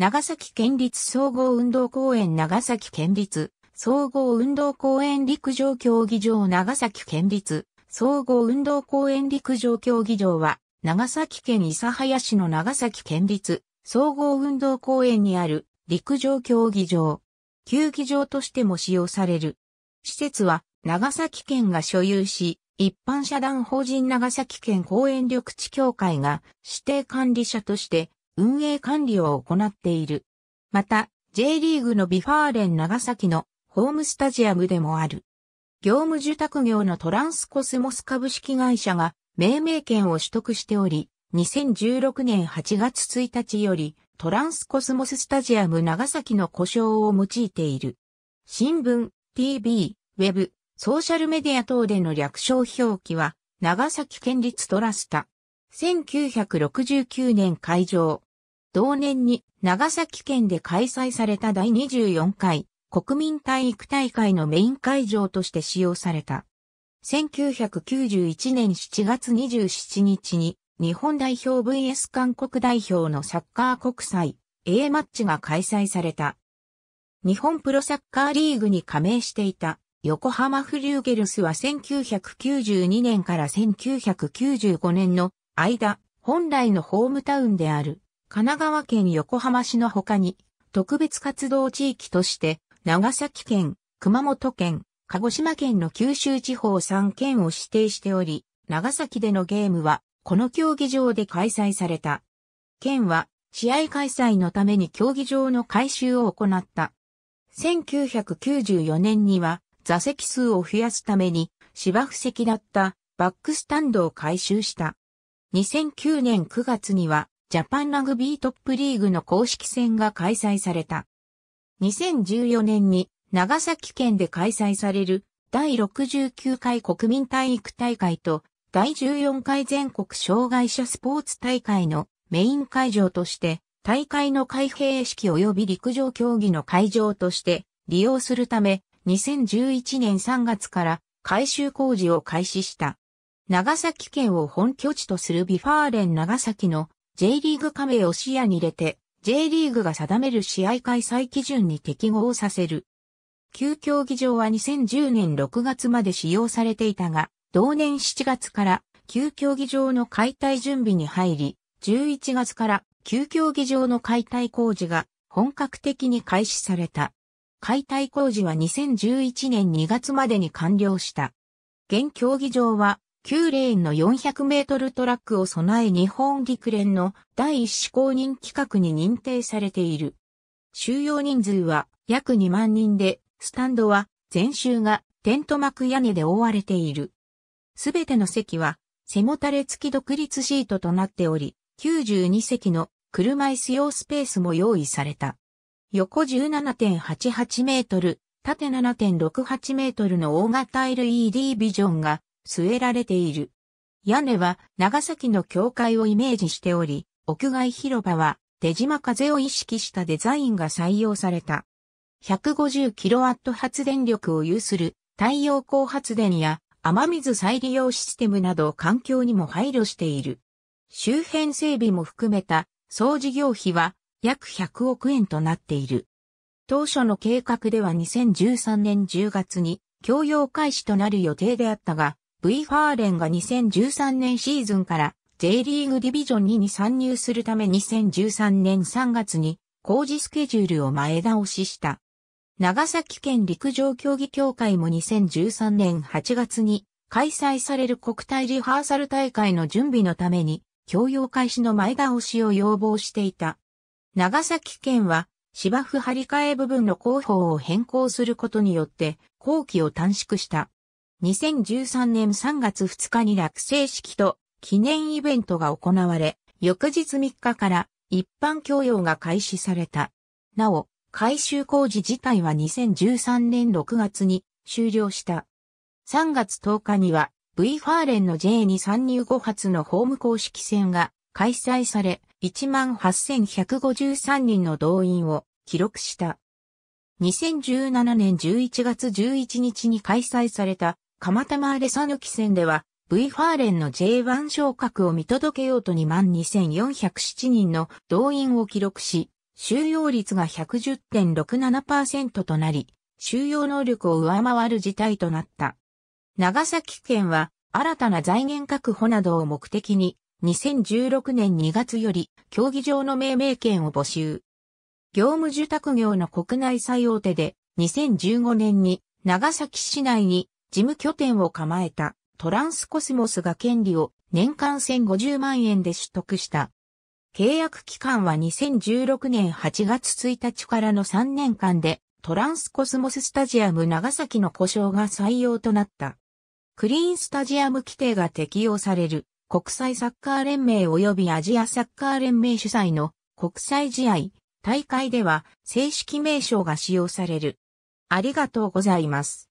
長崎県立総合運動公園長崎県立総合運動公園陸上競技場長崎県立総合運動公園陸上競技場は長崎県諫早市の長崎県立総合運動公園にある陸上競技場。球技場としても使用される。施設は長崎県が所有し、一般社団法人長崎県公園緑地協会が指定管理者として運営管理を行っている。また、J リーグのビファーレン長崎のホームスタジアムでもある。業務受託業のトランスコスモス株式会社が命名権を取得しており、2016年8月1日よりトランスコスモススタジアム長崎の故障を用いている。新聞、TV、ウェブ、ソーシャルメディア等での略称表記は長崎県立トラスタ。1969年会場。同年に長崎県で開催された第24回国民体育大会のメイン会場として使用された。1991年7月27日に日本代表 VS 韓国代表のサッカー国際 A マッチが開催された。日本プロサッカーリーグに加盟していた横浜フリューゲルスは1992年から1995年の間、本来のホームタウンである神奈川県横浜市の他に、特別活動地域として、長崎県、熊本県、鹿児島県の九州地方3県を指定しており、長崎でのゲームは、この競技場で開催された。県は、試合開催のために競技場の改修を行った。1994年には、座席数を増やすために、芝生席だったバックスタンドを改修した。2009年9月には、ジャパンラグビートップリーグの公式戦が開催された。2014年に長崎県で開催される第69回国民体育大会と第14回全国障害者スポーツ大会のメイン会場として大会の開閉式及び陸上競技の会場として利用するため2011年3月から改修工事を開始した。長崎県を本拠地とするビファーレン長崎の J リーグ加盟を視野に入れて、J リーグが定める試合開催基準に適合させる。旧競技場は2010年6月まで使用されていたが、同年7月から旧競技場の解体準備に入り、11月から旧競技場の解体工事が本格的に開始された。解体工事は2011年2月までに完了した。現競技場は9レーンの400メートルトラックを備え日本陸連の第一試公認規格に認定されている。収容人数は約2万人で、スタンドは全周がテント幕屋根で覆われている。すべての席は背もたれ付き独立シートとなっており、92席の車椅子用スペースも用意された。横17.88メートル、縦7.68メートルの大型 LED ビジョンが据えられている。屋根は長崎の教会をイメージしており、屋外広場は出島風を意識したデザインが採用された。150kW 発電力を有する太陽光発電や雨水再利用システムなど環境にも配慮している。周辺整備も含めた総事業費は約100億円となっている。当初の計画では2013年10月に共用開始となる予定であったが、V ファーレンが2013年シーズンから J リーグディビジョン2に参入するため2013年3月に工事スケジュールを前倒しした。長崎県陸上競技協会も2013年8月に開催される国体リハーサル大会の準備のために共用開始の前倒しを要望していた。長崎県は芝生張り替え部分の広報を変更することによって工期を短縮した。2013年3月2日に落成式と記念イベントが行われ、翌日3日から一般供用が開始された。なお、改修工事自体は2013年6月に終了した。3月10日には V ファーレンの J2 参入後発のホーム公式戦が開催され、18,153人の動員を記録した。2017年11月11日に開催された蒲田マーレ讃き戦では、V ファーレンの J1 昇格を見届けようと22,407人の動員を記録し、収容率が110.67%となり、収容能力を上回る事態となった。長崎県は、新たな財源確保などを目的に、2016年2月より、競技場の命名権を募集。業務受託業の国内最大手で、2015年に、長崎市内に事務拠点を構えたトランスコスモスが権利を年間1050万円で取得した。契約期間は2016年8月1日からの3年間でトランスコスモススタジアム長崎の故障が採用となった。クリーンスタジアム規定が適用される国際サッカー連盟及びアジアサッカー連盟主催の国際試合、大会では正式名称が使用される。ありがとうございます。